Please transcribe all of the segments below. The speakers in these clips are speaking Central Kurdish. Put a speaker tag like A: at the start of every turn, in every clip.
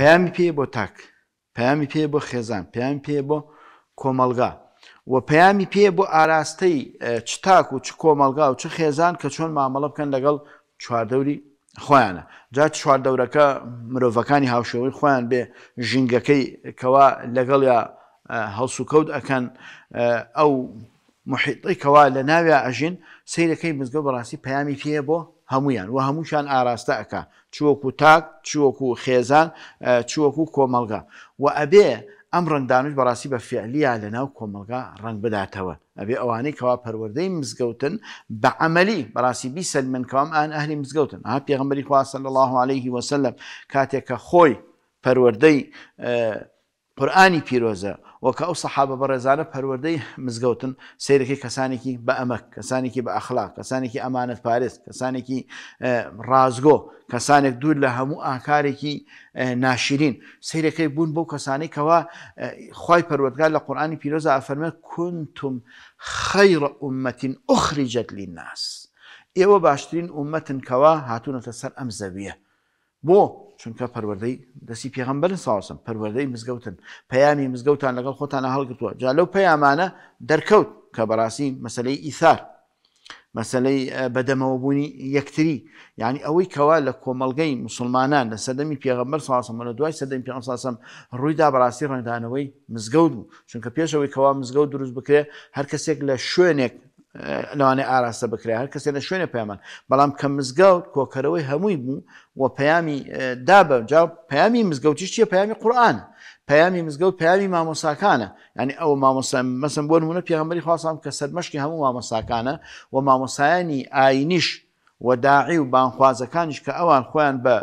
A: پەیامی پێ بۆ تاک پەیامی پێ بۆ خێزان پێیان پێ بۆ کۆمەلگا و پەیامی پێ بۆ ئاراستەی چتاک و چ کۆمەلگا و چ خێزان کە چۆن مامەڵە بکەن لەگەڵ چواردەوری خۆیانە جا چواردەورەکە مرۆڤەکانی هاوشەوەی خۆیان بێ ژینگەکەی کەوا لەگەڵ یا هەڵسوکەوت ئەەکەن ئەو محیطیکەوە لە ناوێ ئەژین سیرەکەی مزگە بەڕاستی پەیامی پێە بۆ هەمویان و هەمووشان ئاراستە ئەکا چوەکو تاک چوەکو و خێزان چوەکو کۆمەلگا و ئەبێ ئەم ڕنگدانش بەڕاستی بە فعلیە لە ناو کۆمەلگا ڕنگ بداتەوە ئەبێ ئەوانەی کەوا پەروەدەی مزگەوتن بە ئەمەلی بەڕاستی بیسەل من کام ئەن ئەهلی مزگەوتن ها پێغمبەری خواستن الله عليه وسلم کاتێک کە خۆی پەروەدەی قورآانی پیرۆزە وەکە ئەو سەحابە بە ڕێزانە پەروەدەی مزگەوتن سیرەکەی کەسانێکی بە ئەمەک کەسانێکی بە ئەخلا کەسانێکی ئەمانەت پارێز کەسانێکی ڕازگۆ کەسانێک دوور لە هەموو ئاکارێکی ناشرین سیرەکەی بوون بۆ کەسانی کەوا خی پەروەگار لە قورآانی پیرۆزە ئەفەرمە کونتم خەیڕە عومەتین ئۆخریجەت لی ناس ئێوە باشترین عومەتن کەوا هاتوونەتە سەر ئەم زەویە بۆ چونکە پەروەدەی دەسی پێغمبەر ساوسم پەروەدەی مزگەوتن پەیامی مزگەوتان لەگەڵ خۆتانە هەڵگرتووە جا لەو پەیامانە دەرکەوت کە بەڕاستی مەسلەی ئیثار مەسلەی بەدەمەوە بوونی یەکتری یعنی ئەوەی کەوا لە کۆمەلگەی مسلمانان لە سەدەمی پێغمبەر ساسم لە دوای سەدەمی پێ ساسم ڕوویدا بەڕاستی ڕێدانەوەی مزگەوت بوو چونکە پێشەوەی کەوا مزگەوت دروست بکرێت هەر کەسێک لە شوێنێک لەوانێ ئاراستە بکرێ هەر کەسێ لە شوێنە پەیمان بەڵام کە مزگەوت کۆکەرەوەی هەمووی بوو و پەیامی دابە جا پەیامی مزگەوتی چیە پەیامی قورآن پەیامی مزگەوت پەیامی مامۆساکانە ینی ئەو مەسم بۆ نمونە پێغمبەری خواستم کە سەرمەشکی هەموو مامۆساکانە و مامۆسایانی ئاینیش وەداعی و بانخوازەکانیش کە ئەوان خۆیان بە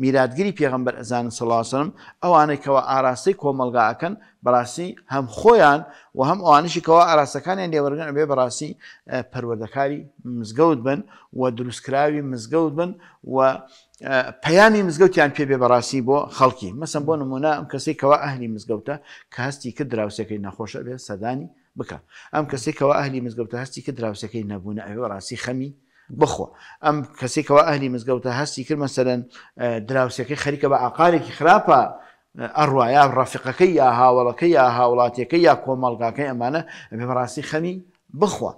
A: میراتگیری پێغمبەر ئەزان سەلاسم ئەوانێکەوە ئاراستەی کۆمەلگاکەن بەڕاستی هەم خۆیان و هەم ئەوانشیکەوە ئاراسەکانیان لێوەرگن بێ بەڕاستی پەروەردەکاری مزگەوت بن و دروستکراوی مزگەوت بن و پەیامی مزگەوتیان پێ بێ بەڕاستی بۆ خەڵکی مەسم بۆ نمونە ئەم کەسی کەەوە ئەهلی مزگەوتە کە هەستی کرد دراوسەکەی نەخۆشە بێ سەدانی بکە ئەم کەسێکەوە ئەهلی مزگەوتە هەستی کە دراوسەکەی نەبوون ئەوێ ڕاستی خەمی بخۆ ئەم کەسێکەوە ئەهلی مزگەوتە هەستی کرد مەسەرەن دراوسەکەی خەریکە بە ئاقارێکی خراپە ئەڕوایا ڕافقەکەی یا هاوڵەکەی یا هاوڵاتیەکەی یا کۆمەڵگاکەی ئەمانە بێمەڕاستی خەمی بخوا.